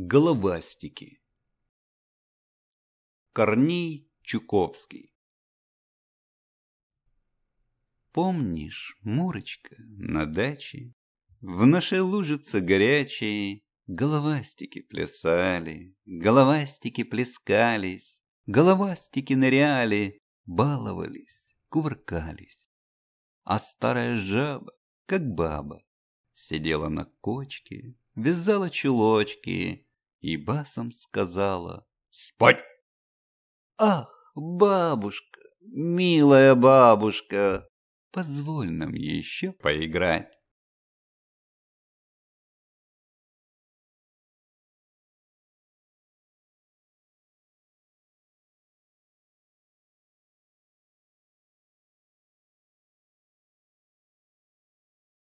Головастики. Корней Чуковский. Помнишь, Мурочка, на даче в нашей лужице горячей головастики плясали, головастики плескались, головастики ныряли, баловались, кувыркались. А старая жаба, как баба, сидела на кочке, вязала чулочки, и басом сказала «Спать!» «Ах, бабушка, милая бабушка, позволь нам еще поиграть!»